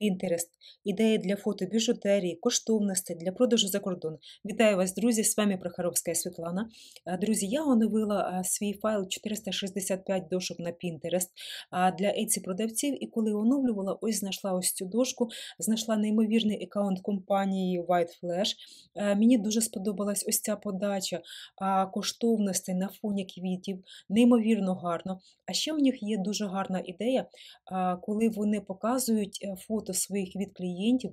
Пінтерест, ідеї для фото, біжутерії, коштовності для продажу за кордон. Вітаю вас, друзі! З вами Прохаровська Світлана. Друзі, я оновила свій файл 465 дошок на Пінтерест для Etsy продавців. І коли оновлювала, ось знайшла ось цю дошку, знайшла неймовірний аккаунт компанії White Flash. Мені дуже сподобалась ось ця подача коштовності на фоні квітів, неймовірно гарно. А ще в них є дуже гарна ідея, коли вони показують е, фото багато своїх від клієнтів,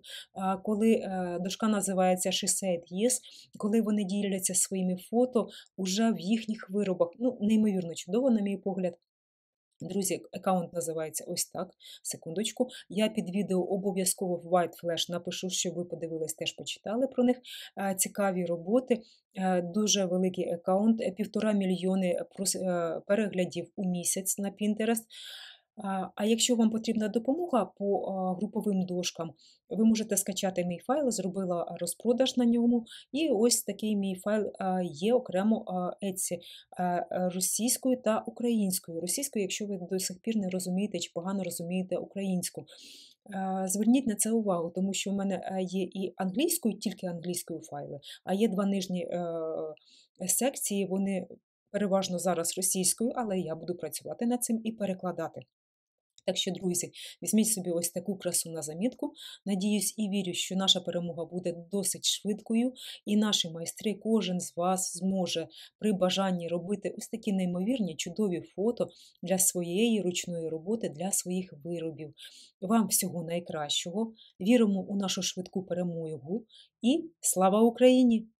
коли е, дошка називається She Said коли вони діляться своїми фото уже в їхніх виробах. Ну, неймовірно чудово, на мій погляд. Друзі, аккаунт називається ось так. Секундочку. Я під відео обов'язково в White Flash напишу, щоб ви подивились, теж почитали про них. Цікаві роботи, е, дуже великий аккаунт, півтора мільйони е, переглядів у місяць на Pinterest. А якщо вам потрібна допомога по груповим дошкам, ви можете скачати мій файл, зробила розпродаж на ньому. І ось такий мій файл є окремо Etsy російською та українською. Російською, якщо ви до сих пір не розумієте чи погано розумієте українську. Зверніть на це увагу, тому що в мене є і англійською, тільки англійською файли, а є два нижні е, секції, вони переважно зараз російською, але я буду працювати над цим і перекладати. Так що, друзі, візьміть собі ось таку красу на замітку. Надіюсь і вірю, що наша перемога буде досить швидкою, і наші майстри, кожен з вас зможе при бажанні робити ось такі неймовірні чудові фото для своєї ручної роботи, для своїх виробів. Вам всього найкращого. Віримо у нашу швидку перемогу і слава Україні!